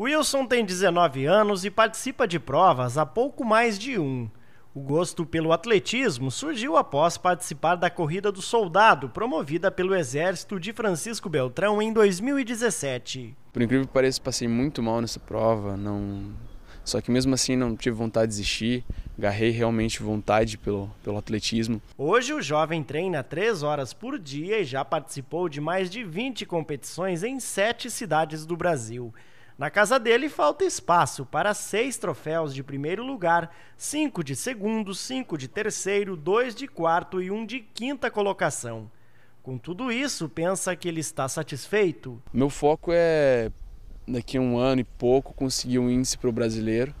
Wilson tem 19 anos e participa de provas há pouco mais de um. O gosto pelo atletismo surgiu após participar da Corrida do Soldado, promovida pelo Exército de Francisco Beltrão em 2017. Por incrível que pareça, passei muito mal nessa prova, não só que mesmo assim não tive vontade de desistir, agarrei realmente vontade pelo, pelo atletismo. Hoje o jovem treina três horas por dia e já participou de mais de 20 competições em sete cidades do Brasil. Na casa dele falta espaço para seis troféus de primeiro lugar, cinco de segundo, cinco de terceiro, dois de quarto e um de quinta colocação. Com tudo isso, pensa que ele está satisfeito? Meu foco é, daqui a um ano e pouco, conseguir um índice para o brasileiro,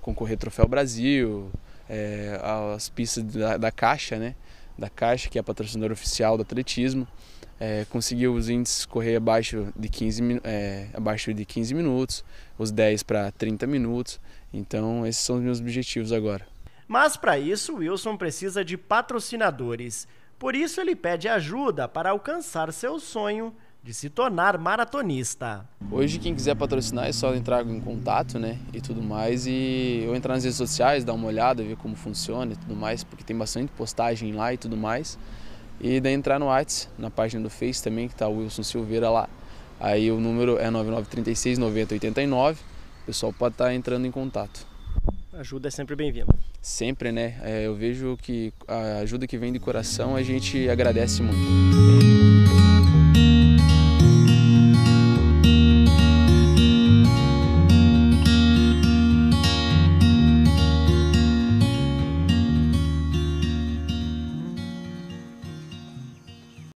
concorrer Troféu Brasil, é, as pistas da, da caixa, né? da Caixa, que é a patrocinadora oficial do atletismo, é, conseguiu os índices correr abaixo de 15, é, abaixo de 15 minutos, os 10 para 30 minutos. Então, esses são os meus objetivos agora. Mas para isso, Wilson precisa de patrocinadores. Por isso, ele pede ajuda para alcançar seu sonho de se tornar maratonista. Hoje quem quiser patrocinar é só entrar em contato, né, e tudo mais e eu entrar nas redes sociais, dar uma olhada, ver como funciona e tudo mais, porque tem bastante postagem lá e tudo mais. E daí entrar no Whats, na página do Face também, que tá o Wilson Silveira lá. Aí o número é 99369089. O pessoal pode estar tá entrando em contato. Ajuda é sempre bem-vinda. Sempre, né? É, eu vejo que a ajuda que vem de coração a gente agradece muito.